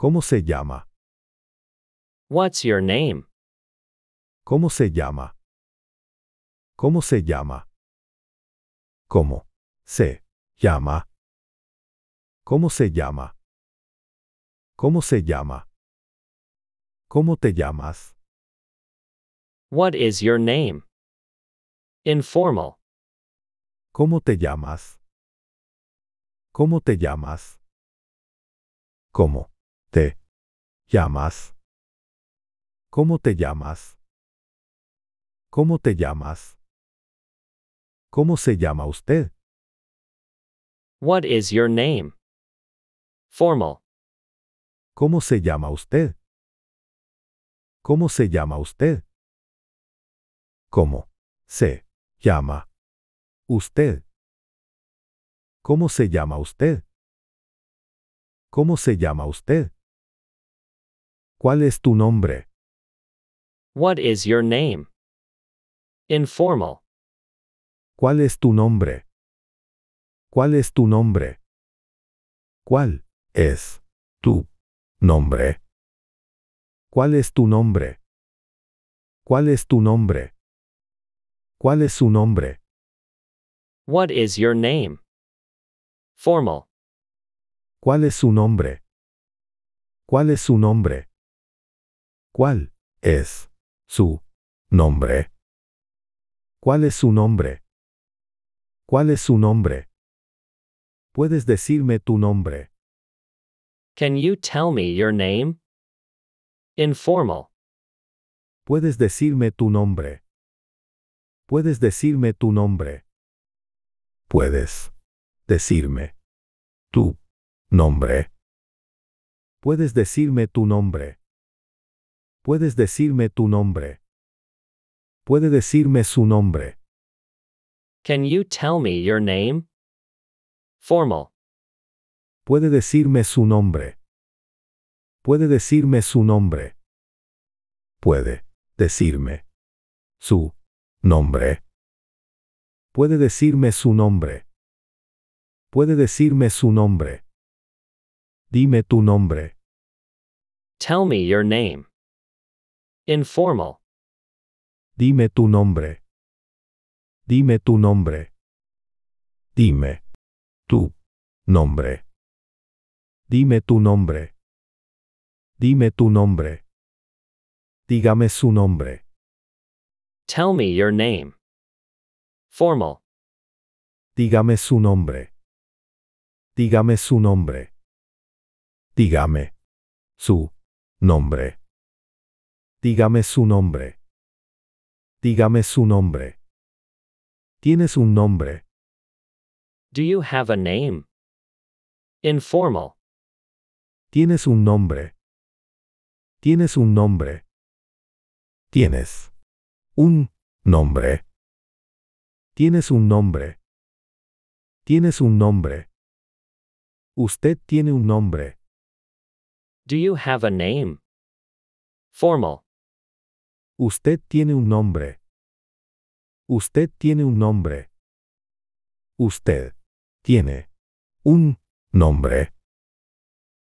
¿Cómo se llama? What's your name? ¿Cómo se llama? ¿Cómo se llama? ¿Cómo se llama? ¿Cómo se llama? ¿Cómo se llama? ¿Cómo te llamas? What is your name? Informal. ¿Cómo te llamas? ¿Cómo te llamas? ¿Cómo ¿Te llamas? ¿Cómo te llamas? ¿Cómo te llamas? ¿Cómo se llama usted? What is your name? Formal. ¿Cómo se llama usted? ¿Cómo se llama usted? ¿Cómo se llama usted? ¿Cómo se llama usted? ¿Cómo se llama usted? ¿Cuál es tu nombre? What is your name? Informal. ¿Cuál es tu nombre? ¿Cuál es tu nombre? ¿Cuál es tu nombre? ¿Cuál es tu nombre? ¿Cuál es tu nombre? ¿Cuál es su nombre? What is your name? Formal. ¿Cuál es su nombre? ¿Cuál es su nombre? ¿Cuál es su nombre? ¿Cuál es su nombre? ¿Cuál es su nombre? ¿Puedes decirme tu nombre? Can you tell me your name? Informal. ¿Puedes decirme tu nombre? ¿Puedes decirme tu nombre? ¿Puedes decirme tu nombre? ¿Puedes decirme tu nombre? Puedes decirme tu nombre. Puede decirme su nombre. Can you tell me your name? Formal. Puede decirme su nombre. Puede decirme su nombre. Puede decirme su nombre. Puede decirme su nombre. Puede decirme su nombre. Dime tu nombre. Tell me your name. Informal. Dime tu nombre. Dime tu nombre. Dime. Tu. Nombre. Dime tu nombre. Dime tu nombre. Dígame su nombre. Tell me your name. Formal. Dígame su nombre. Dígame su nombre. Dígame. Su. Nombre. Dígame su nombre. Dígame su nombre. ¿Tienes un nombre? Do you have a name? Informal. ¿Tienes un nombre? ¿Tienes un nombre? ¿Tienes un nombre? ¿Tienes un nombre? ¿Tienes un nombre? Usted tiene un nombre. Do you have a name? Formal. Usted tiene un nombre. Usted tiene un nombre. Usted tiene un nombre.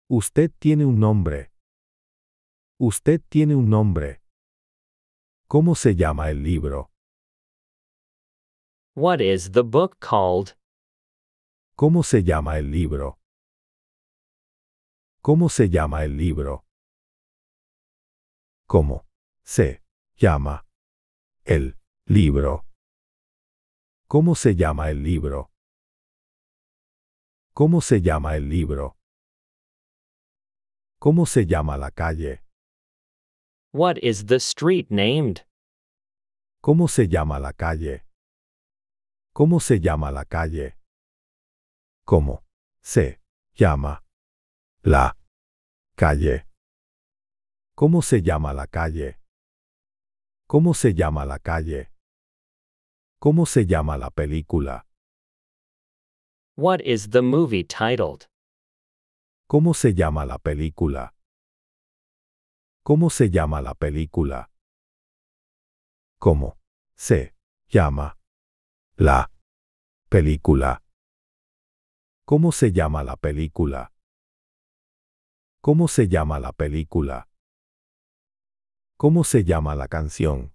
Usted tiene un nombre. Usted tiene un nombre. ¿Cómo se llama el libro? What is the book called? ¿Cómo se llama el libro? ¿Cómo se llama el libro? ¿Cómo se llama el libro. ¿Cómo se llama el libro? ¿Cómo se llama el libro? ¿Cómo se llama la calle? What is the street named? ¿Cómo se llama la calle? ¿Cómo se llama la calle? ¿Cómo se llama la calle? ¿Cómo se llama la calle? ¿Cómo se llama la calle? ¿Cómo se llama la película? What is the movie titled? ¿Cómo se llama la película? ¿Cómo se llama la película? ¿Cómo se llama la película? ¿Cómo se llama la película? ¿Cómo se llama la película? ¿Cómo se llama la canción?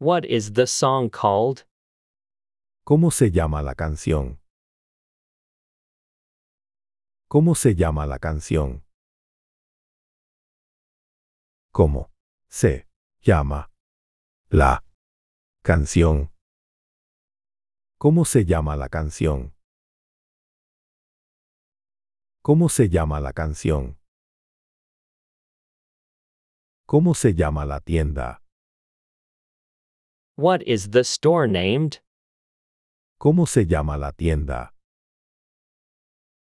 What is the song called? ¿Cómo se llama la canción? ¿Cómo se llama la canción? ¿Cómo se llama la canción? ¿Cómo se llama la canción? ¿Cómo se llama la canción? ¿Cómo se llama la tienda? What is the store named? ¿Cómo se llama la tienda?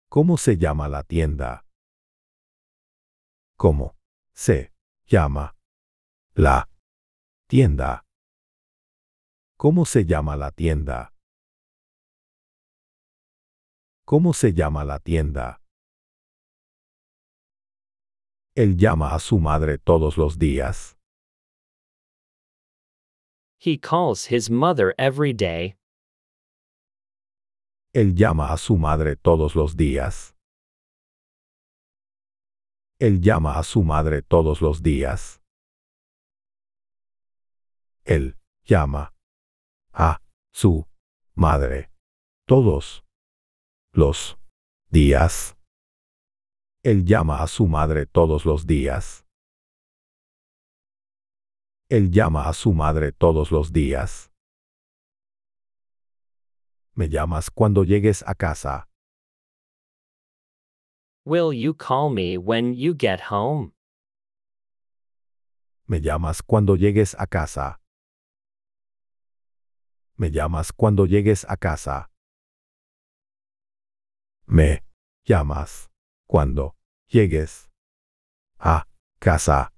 ¿Cómo se llama la tienda? ¿Cómo se llama la tienda? ¿Cómo se llama la tienda? ¿Cómo se llama la tienda? Él llama a su madre todos los días. He calls his mother every day. Él llama a su madre todos los días. Él llama a su madre todos los días. Él llama a su madre todos los días. Él llama a su madre todos los días. Él llama a su madre todos los días. Me llamas cuando llegues a casa. Will you call me when you get home? Me llamas cuando llegues a casa. Me llamas cuando llegues a casa. Me llamas cuando llegues a casa.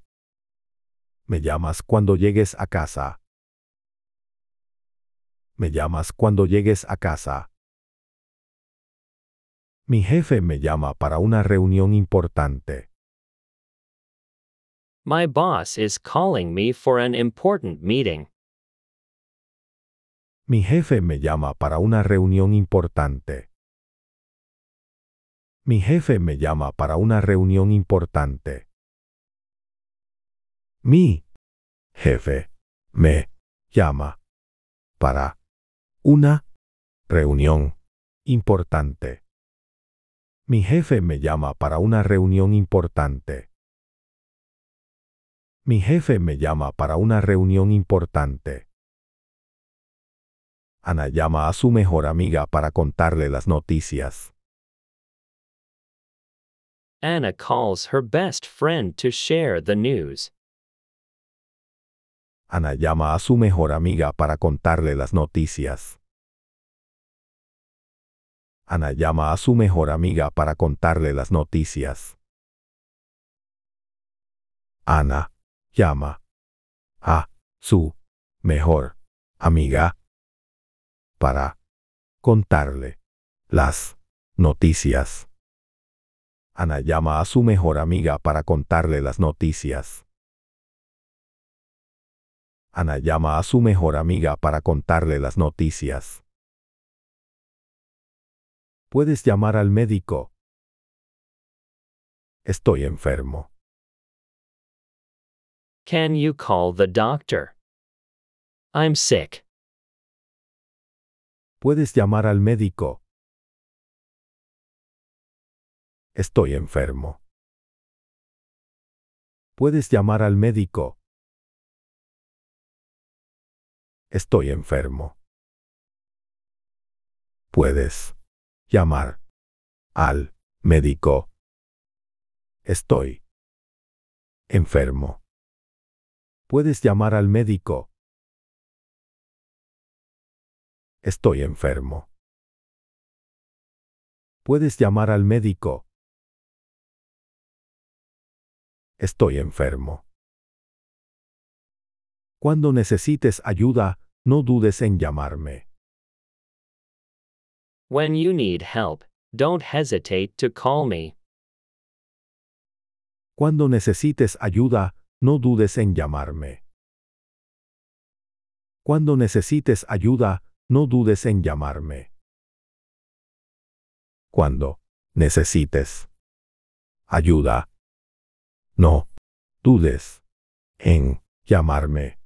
Me llamas cuando llegues a casa. Me llamas cuando llegues a casa. Mi jefe me llama para una reunión importante. My boss is calling me for an important meeting. Mi jefe me llama para una reunión importante. Mi jefe me llama para una reunión importante. Mi jefe me llama para una reunión importante. Mi jefe me llama para una reunión importante. Mi jefe me llama para una reunión importante. Ana llama a su mejor amiga para contarle las noticias. Anna calls her best friend to share the news. Ana llama a su mejor amiga para contarle las noticias. Ana llama a su mejor amiga para contarle las noticias. Ana llama a su mejor amiga para contarle las noticias. Ana llama a su mejor amiga para contarle las noticias. Ana llama a su mejor amiga para contarle las noticias. Puedes llamar al médico. Estoy enfermo. Can you call the doctor? I'm sick. Puedes llamar al médico. Estoy enfermo. Puedes llamar al médico. Estoy enfermo. Puedes llamar al médico. Estoy enfermo. Puedes llamar al médico. Estoy enfermo. Puedes llamar al médico. estoy enfermo. Cuando necesites ayuda, no dudes en llamarme. When you need help, don't hesitate to call me. Cuando necesites ayuda, no dudes en llamarme. Cuando necesites ayuda, no dudes en llamarme. Cuando necesites ayuda, no dudes en llamarme.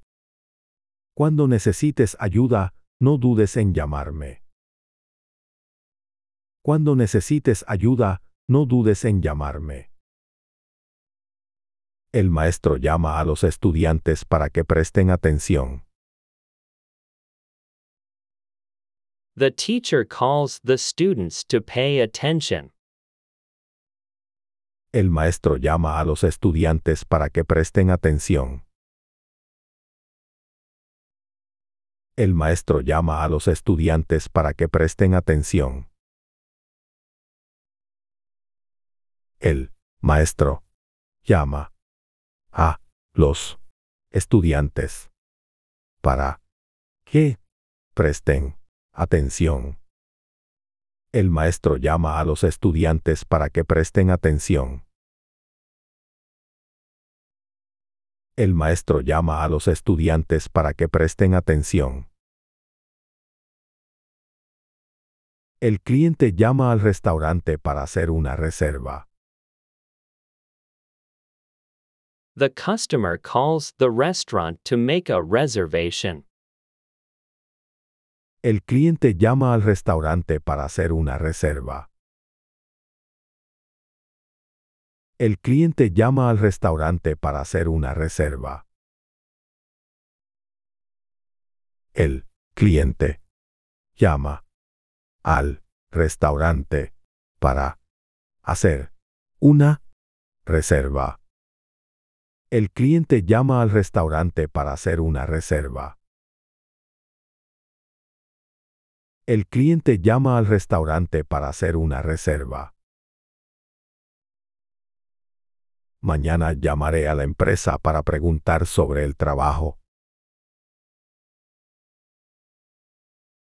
Cuando necesites ayuda, no dudes en llamarme. Cuando necesites ayuda, no dudes en llamarme. El maestro llama a los estudiantes para que presten atención. The teacher calls the students to pay attention el maestro llama a los estudiantes para que presten atención. El maestro llama a los estudiantes para que presten atención. El maestro llama a los estudiantes para que presten atención el maestro llama a los estudiantes para que presten atención. El maestro llama a los estudiantes para que presten atención. El cliente llama al restaurante para hacer una reserva. The customer calls the restaurant to make a reservation el cliente llama al restaurante para hacer una reserva. El cliente llama al restaurante para hacer una reserva. El cliente llama al restaurante para hacer una reserva. El cliente llama al restaurante para hacer una reserva. el cliente llama al restaurante para hacer una reserva. Mañana llamaré a la empresa para preguntar sobre el trabajo.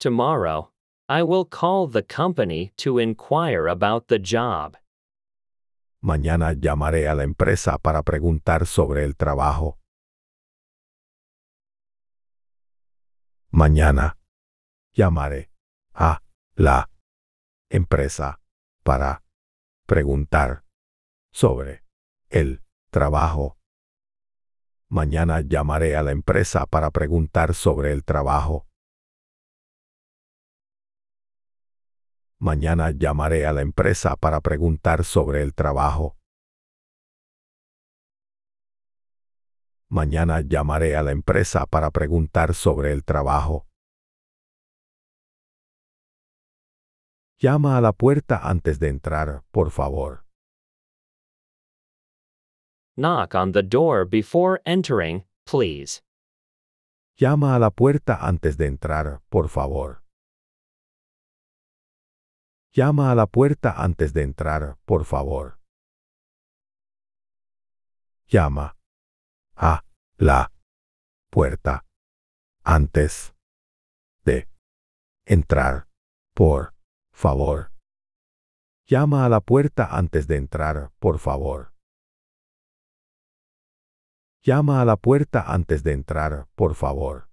Tomorrow, I will call the company to inquire about the job. Mañana llamaré a la empresa para preguntar sobre el trabajo. Mañana llamaré a la empresa para preguntar sobre el trabajo. Mañana llamaré a la empresa para preguntar sobre el trabajo. Mañana llamaré a la empresa para preguntar sobre el trabajo. Mañana llamaré a la empresa para preguntar sobre el trabajo. Llama a la puerta antes de entrar, por favor. Knock on the door before entering, please. Llama a la puerta antes de entrar, por favor. Llama a la puerta antes de entrar, por favor. Llama a la puerta antes de entrar, por favor. Llama a la puerta antes de entrar, por favor. Llama a la puerta antes de entrar, por favor.